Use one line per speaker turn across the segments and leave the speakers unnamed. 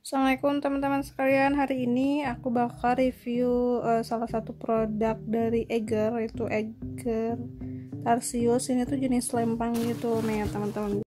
Assalamualaikum teman-teman sekalian Hari ini aku bakal review uh, salah satu produk dari Eger Yaitu Eger Tarsius
Ini tuh jenis lempang gitu nih ya teman-teman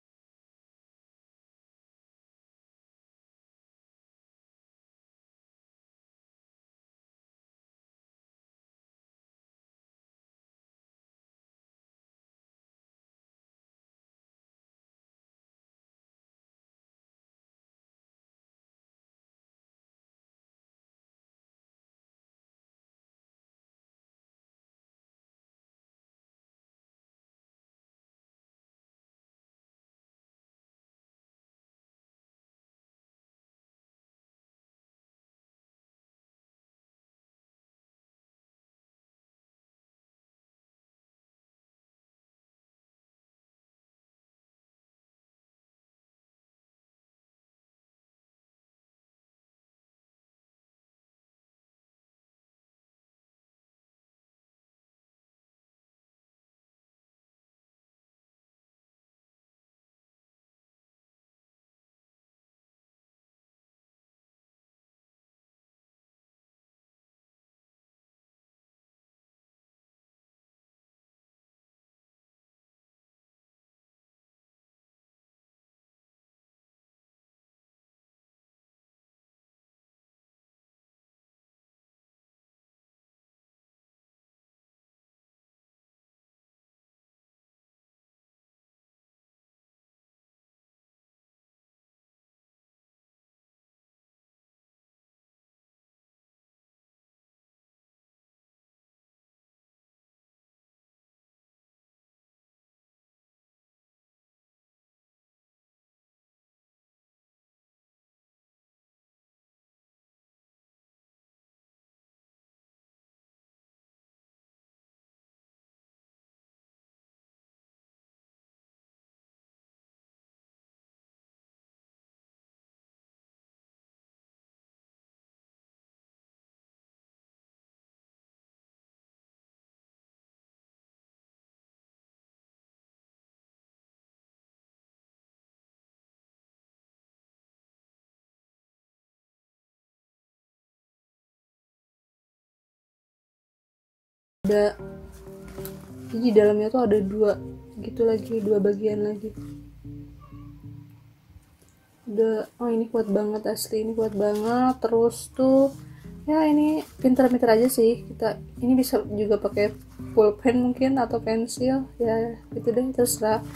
ada di dalamnya tuh ada dua
gitu lagi dua bagian lagi udah oh ini kuat banget asli ini kuat banget terus tuh ya ini pinter-pinter aja sih kita ini bisa juga pakai pulpen mungkin atau pensil ya
gitu deh terserah